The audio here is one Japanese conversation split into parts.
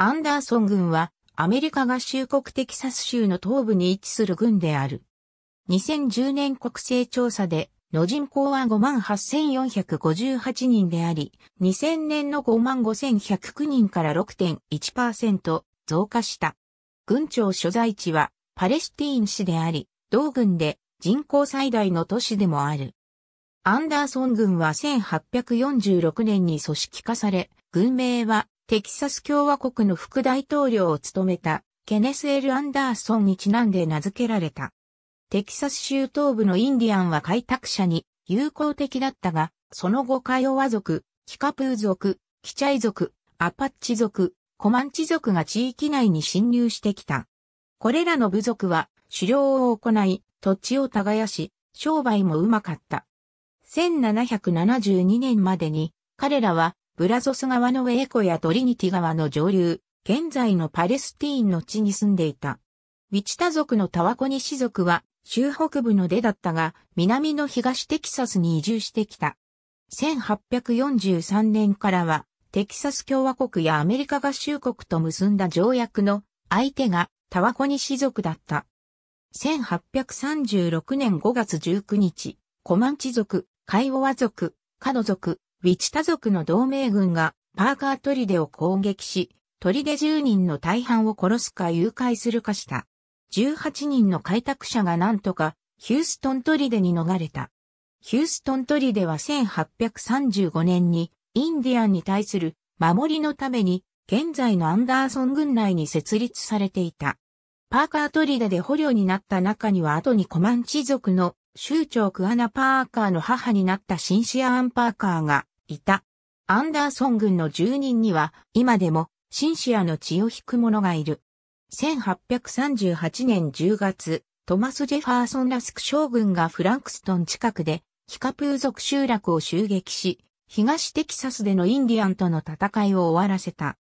アンダーソン軍はアメリカ合衆国テキサス州の東部に位置する軍である。2010年国勢調査での人口は58,458人であり、2000年の55,109人から6.1%増加した。軍庁所在地はパレスティーン市であり、同軍で人口最大の都市でもある。アンダーソン軍は1846年に組織化され、軍名はテキサス共和国の副大統領を務めたケネス・エル・アンダーソンにちなんで名付けられた。テキサス州東部のインディアンは開拓者に友好的だったが、その後カヨワ族、キカプー族、キチャイ族、アパッチ族、コマンチ族が地域内に侵入してきた。これらの部族は狩猟を行い、土地を耕し、商売もうまかった。1772年までに彼らはブラゾス川のウェコやトリニティ川の上流、現在のパレスティーンの地に住んでいた。ウィチタ族のタワコニシ族は、州北部の出だったが、南の東テキサスに移住してきた。1843年からは、テキサス共和国やアメリカ合衆国と結んだ条約の相手がタワコニシ族だった。1836年5月19日、コマンチ族、カイオワ族、カノ族、ウィチタ族の同盟軍がパーカートリデを攻撃し、トデ10人の大半を殺すか誘拐するかした。18人の開拓者が何とかヒューストントリデに逃れた。ヒューストントリデは1835年にインディアンに対する守りのために現在のアンダーソン軍内に設立されていた。パーカートリデで捕虜になった中には後にコマンチ族の州長クアナ・パーカーの母になったシンシア・アン・パーカーがいた。アンダーソン軍の住人には、今でも、シンシアの血を引く者がいる。1838年10月、トマス・ジェファーソン・ラスク将軍がフランクストン近くで、ヒカプー族集落を襲撃し、東テキサスでのインディアンとの戦いを終わらせた。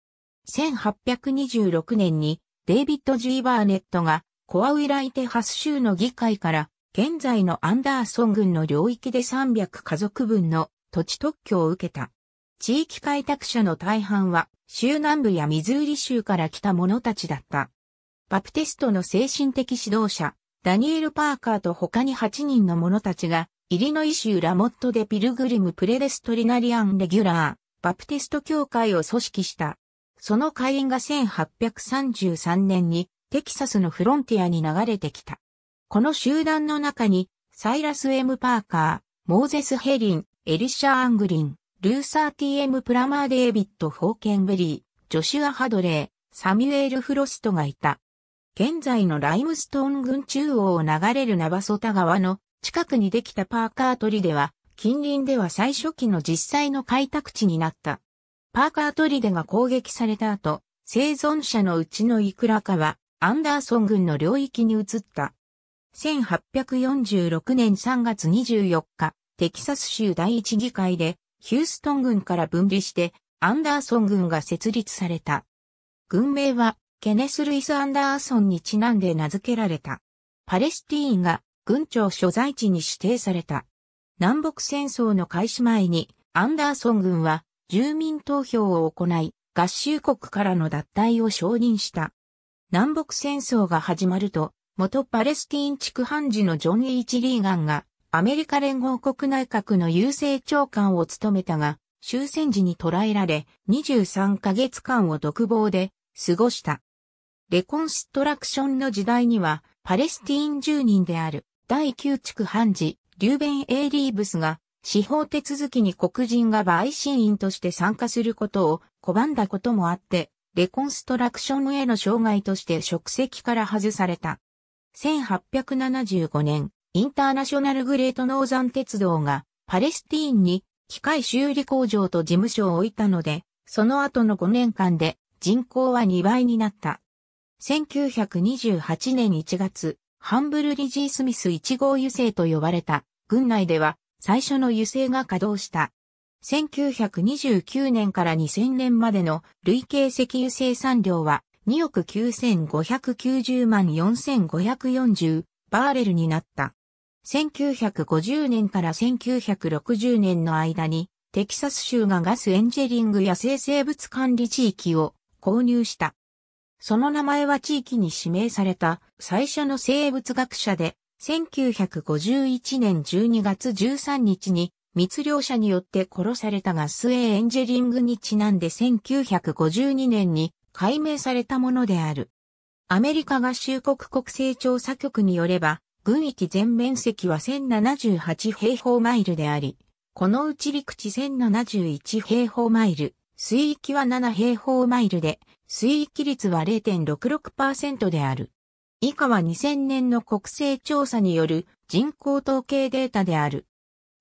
1826年に、デイビッド・ジー・バーネットが、コアウイライテハス州の議会から、現在のアンダーソン軍の領域で300家族分の土地特許を受けた。地域開拓者の大半は、州南部やミズーリ州から来た者たちだった。バプテストの精神的指導者、ダニエル・パーカーと他に8人の者たちが、イリノイ州ラモットでピルグリム・プレデストリナリアン・レギュラー、バプテスト教会を組織した。その会員が1833年にテキサスのフロンティアに流れてきた。この集団の中に、サイラス・エム・パーカー、モーゼス・ヘリン、エリシャ・アングリン、ルーサー TM プラマーデイビット・フォーケンベリー、ジョシュア・ハドレー、サミュエル・フロストがいた。現在のライムストーン群中央を流れるナバソタ川の近くにできたパーカートリデは、近隣では最初期の実際の開拓地になった。パーカートリデが攻撃された後、生存者のうちのいくらかは、アンダーソン軍の領域に移った。1846年3月24日、テキサス州第一議会で、ヒューストン軍から分離して、アンダーソン軍が設立された。軍名は、ケネス・ルイス・アンダーソンにちなんで名付けられた。パレスティーンが軍庁所在地に指定された。南北戦争の開始前に、アンダーソン軍は住民投票を行い、合衆国からの脱退を承認した。南北戦争が始まると、元パレスティーン地区判事のジョン・イーチ・リーガンがアメリカ連合国内閣の郵政長官を務めたが、終戦時に捕らえられ、23ヶ月間を独房で過ごした。レコンストラクションの時代には、パレスティーン住人である第9地区判事、リューベン・エイリーブスが、司法手続きに黒人が陪審員として参加することを拒んだこともあって、レコンストラクションへの障害として職責から外された。1875年、インターナショナルグレートノーザン鉄道がパレスティーンに機械修理工場と事務所を置いたので、その後の5年間で人口は2倍になった。1928年1月、ハンブル・リジー・スミス1号油性と呼ばれた、軍内では最初の油性が稼働した。1929年から2000年までの累計石油生産量は2億9590万4540バーレルになった。1950年から1960年の間に、テキサス州がガスエンジェリング野生生物管理地域を購入した。その名前は地域に指名された最初の生物学者で、1951年12月13日に密漁者によって殺されたガスエエンジェリングにちなんで1952年に解明されたものである。アメリカ合衆国国勢調査局によれば、軍域全面積は1078平方マイルであり、このうち陸地1071平方マイル、水域は7平方マイルで、水域率は0.66%である。以下は2000年の国勢調査による人口統計データである。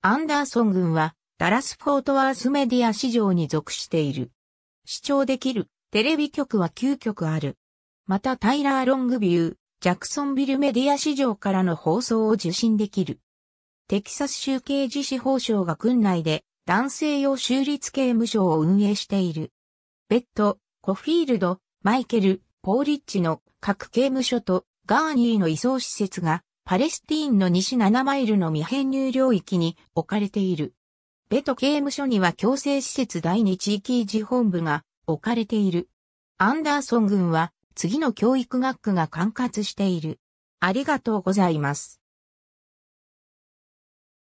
アンダーソン軍はダラス・フォートワースメディア市場に属している。視聴できるテレビ局は9局ある。またタイラー・ロングビュー、ジャクソンビルメディア市場からの放送を受信できる。テキサス州刑事司法省が郡内で男性用州立刑務所を運営している。ベッド、コフィールド、マイケル、ポーリッチの各刑務所とガーニーの移送施設がパレスティーンの西7マイルの未編入領域に置かれている。ベト刑務所には強制施設第2地域維持本部が置かれている。アンダーソン軍は次の教育学区が管轄している。ありがとうございます。